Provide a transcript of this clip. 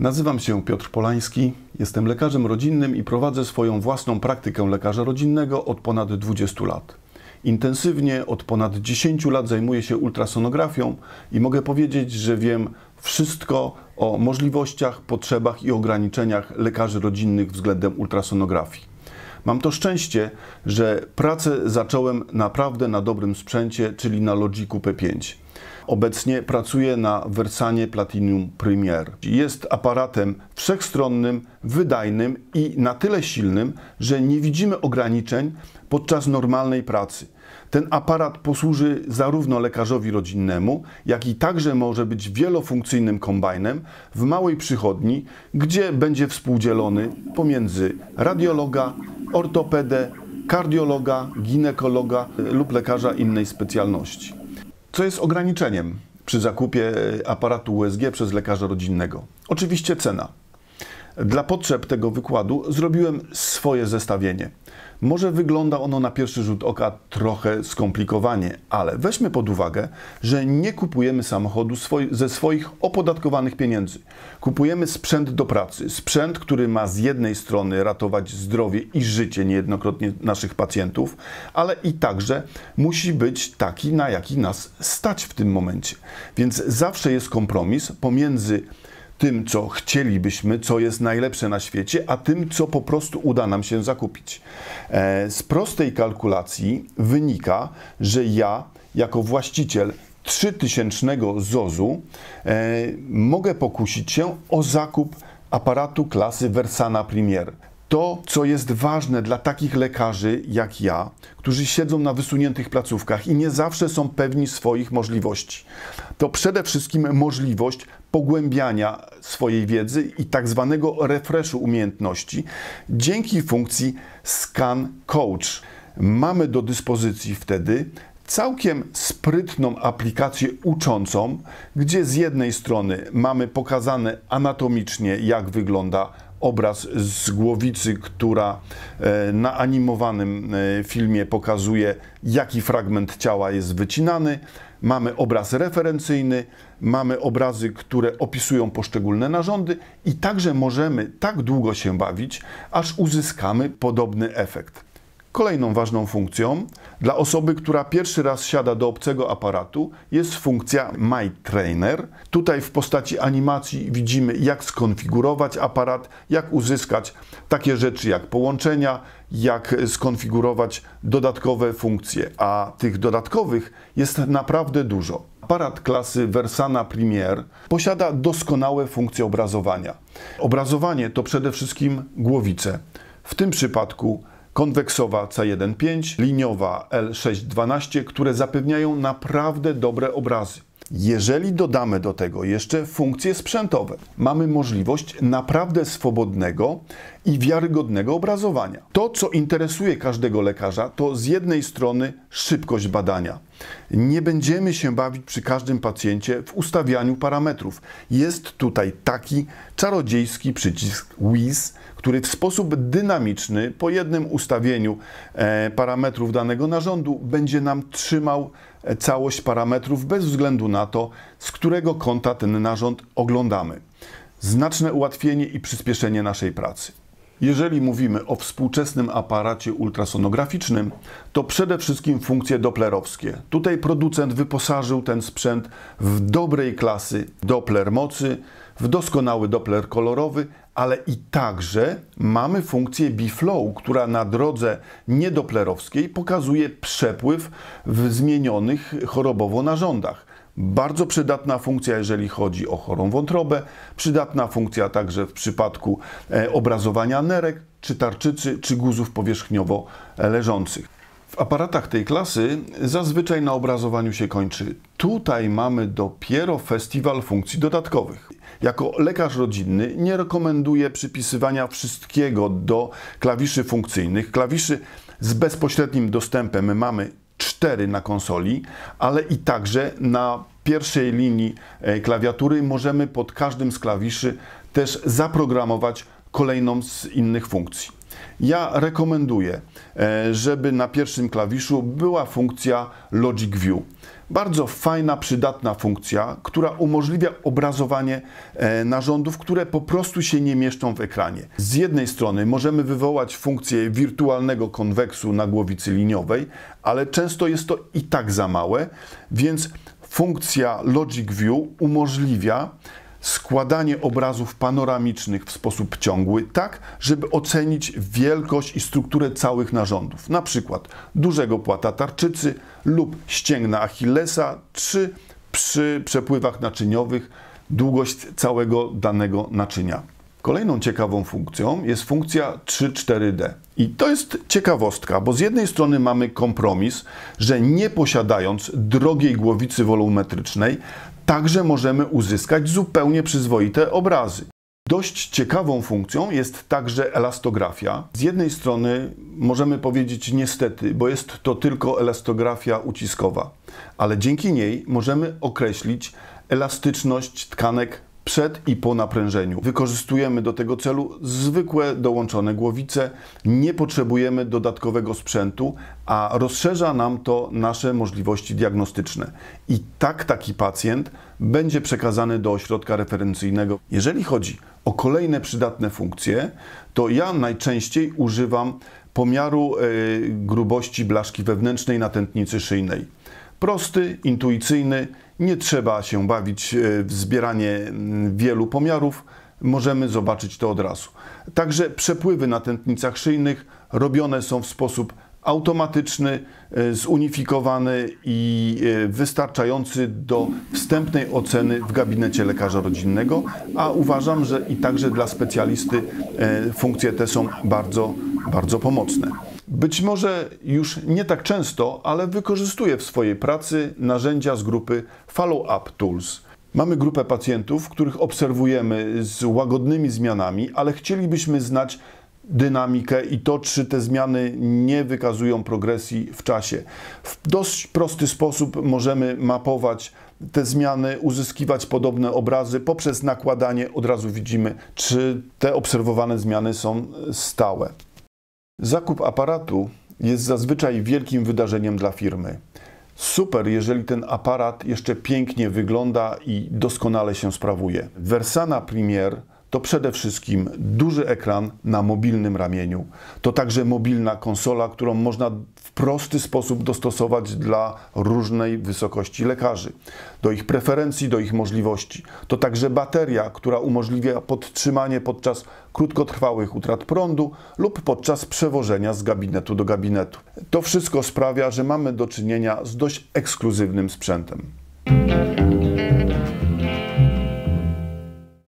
Nazywam się Piotr Polański, jestem lekarzem rodzinnym i prowadzę swoją własną praktykę lekarza rodzinnego od ponad 20 lat. Intensywnie od ponad 10 lat zajmuję się ultrasonografią i mogę powiedzieć, że wiem wszystko o możliwościach, potrzebach i ograniczeniach lekarzy rodzinnych względem ultrasonografii. Mam to szczęście, że pracę zacząłem naprawdę na dobrym sprzęcie, czyli na Logiku P5. Obecnie pracuje na Versanie Platinum Premier. Jest aparatem wszechstronnym, wydajnym i na tyle silnym, że nie widzimy ograniczeń podczas normalnej pracy. Ten aparat posłuży zarówno lekarzowi rodzinnemu, jak i także może być wielofunkcyjnym kombajnem w małej przychodni, gdzie będzie współdzielony pomiędzy radiologa, ortopedę, kardiologa, ginekologa lub lekarza innej specjalności co jest ograniczeniem przy zakupie aparatu USG przez lekarza rodzinnego? Oczywiście cena. Dla potrzeb tego wykładu zrobiłem swoje zestawienie. Może wygląda ono na pierwszy rzut oka trochę skomplikowanie, ale weźmy pod uwagę, że nie kupujemy samochodu ze swoich opodatkowanych pieniędzy. Kupujemy sprzęt do pracy, sprzęt, który ma z jednej strony ratować zdrowie i życie niejednokrotnie naszych pacjentów, ale i także musi być taki, na jaki nas stać w tym momencie. Więc zawsze jest kompromis pomiędzy tym, co chcielibyśmy, co jest najlepsze na świecie, a tym, co po prostu uda nam się zakupić. E, z prostej kalkulacji wynika, że ja jako właściciel 3000 ZOZU e, mogę pokusić się o zakup aparatu klasy Versana Premier to, co jest ważne dla takich lekarzy jak ja, którzy siedzą na wysuniętych placówkach i nie zawsze są pewni swoich możliwości, to przede wszystkim możliwość pogłębiania swojej wiedzy i tak zwanego refreshu umiejętności dzięki funkcji Scan Coach. Mamy do dyspozycji wtedy całkiem sprytną aplikację uczącą, gdzie z jednej strony mamy pokazane anatomicznie, jak wygląda obraz z głowicy, która e, na animowanym e, filmie pokazuje, jaki fragment ciała jest wycinany. Mamy obraz referencyjny, mamy obrazy, które opisują poszczególne narządy i także możemy tak długo się bawić, aż uzyskamy podobny efekt. Kolejną ważną funkcją dla osoby, która pierwszy raz siada do obcego aparatu, jest funkcja My Trainer. Tutaj w postaci animacji widzimy, jak skonfigurować aparat, jak uzyskać takie rzeczy jak połączenia, jak skonfigurować dodatkowe funkcje, a tych dodatkowych jest naprawdę dużo. Aparat klasy Versana Premier posiada doskonałe funkcje obrazowania. Obrazowanie to przede wszystkim głowice. W tym przypadku konweksowa C1.5, liniowa L6.12, które zapewniają naprawdę dobre obrazy. Jeżeli dodamy do tego jeszcze funkcje sprzętowe, mamy możliwość naprawdę swobodnego i wiarygodnego obrazowania. To, co interesuje każdego lekarza, to z jednej strony szybkość badania. Nie będziemy się bawić przy każdym pacjencie w ustawianiu parametrów. Jest tutaj taki czarodziejski przycisk WIS, który w sposób dynamiczny po jednym ustawieniu e, parametrów danego narządu będzie nam trzymał całość parametrów bez względu na to, z którego kąta ten narząd oglądamy. Znaczne ułatwienie i przyspieszenie naszej pracy. Jeżeli mówimy o współczesnym aparacie ultrasonograficznym, to przede wszystkim funkcje doplerowskie. Tutaj producent wyposażył ten sprzęt w dobrej klasy Doppler mocy, w doskonały Doppler kolorowy, ale i także mamy funkcję B-Flow, która na drodze niedoplerowskiej pokazuje przepływ w zmienionych chorobowo narządach. Bardzo przydatna funkcja, jeżeli chodzi o chorą wątrobę, przydatna funkcja także w przypadku e, obrazowania nerek, czy tarczycy, czy guzów powierzchniowo leżących. W aparatach tej klasy zazwyczaj na obrazowaniu się kończy. Tutaj mamy dopiero festiwal funkcji dodatkowych. Jako lekarz rodzinny nie rekomenduję przypisywania wszystkiego do klawiszy funkcyjnych. Klawiszy z bezpośrednim dostępem mamy cztery na konsoli, ale i także na pierwszej linii e, klawiatury możemy pod każdym z klawiszy też zaprogramować kolejną z innych funkcji. Ja rekomenduję, e, żeby na pierwszym klawiszu była funkcja Logic View. Bardzo fajna, przydatna funkcja, która umożliwia obrazowanie e, narządów, które po prostu się nie mieszczą w ekranie. Z jednej strony możemy wywołać funkcję wirtualnego konweksu na głowicy liniowej, ale często jest to i tak za małe, więc funkcja Logic View umożliwia składanie obrazów panoramicznych w sposób ciągły, tak, żeby ocenić wielkość i strukturę całych narządów, na przykład dużego płata tarczycy lub ścięgna Achillesa, czy przy przepływach naczyniowych długość całego danego naczynia. Kolejną ciekawą funkcją jest funkcja 3-4D. I to jest ciekawostka, bo z jednej strony mamy kompromis, że nie posiadając drogiej głowicy wolumetrycznej, także możemy uzyskać zupełnie przyzwoite obrazy. Dość ciekawą funkcją jest także elastografia. Z jednej strony możemy powiedzieć niestety, bo jest to tylko elastografia uciskowa, ale dzięki niej możemy określić elastyczność tkanek przed i po naprężeniu. Wykorzystujemy do tego celu zwykłe dołączone głowice, nie potrzebujemy dodatkowego sprzętu, a rozszerza nam to nasze możliwości diagnostyczne. I tak taki pacjent będzie przekazany do ośrodka referencyjnego. Jeżeli chodzi o kolejne przydatne funkcje, to ja najczęściej używam pomiaru e, grubości blaszki wewnętrznej na tętnicy szyjnej. Prosty, intuicyjny, nie trzeba się bawić e, w zbieranie mm, wielu pomiarów, możemy zobaczyć to od razu. Także przepływy na tętnicach szyjnych robione są w sposób automatyczny, e, zunifikowany i e, wystarczający do wstępnej oceny w gabinecie lekarza rodzinnego, a uważam, że i także dla specjalisty funkcje te są bardzo, bardzo pomocne. Być może już nie tak często, ale wykorzystuję w swojej pracy narzędzia z grupy Follow-up Tools. Mamy grupę pacjentów, których obserwujemy z łagodnymi zmianami, ale chcielibyśmy znać dynamikę i to, czy te zmiany nie wykazują progresji w czasie. W dość prosty sposób możemy mapować te zmiany, uzyskiwać podobne obrazy poprzez nakładanie od razu widzimy, czy te obserwowane zmiany są stałe. Zakup aparatu jest zazwyczaj wielkim wydarzeniem dla firmy. Super, jeżeli ten aparat jeszcze pięknie wygląda i doskonale się sprawuje. Versana Premier to przede wszystkim duży ekran na mobilnym ramieniu. To także mobilna konsola, którą można w prosty sposób dostosować dla różnej wysokości lekarzy, do ich preferencji, do ich możliwości. To także bateria, która umożliwia podtrzymanie podczas krótkotrwałych utrat prądu lub podczas przewożenia z gabinetu do gabinetu. To wszystko sprawia, że mamy do czynienia z dość ekskluzywnym sprzętem.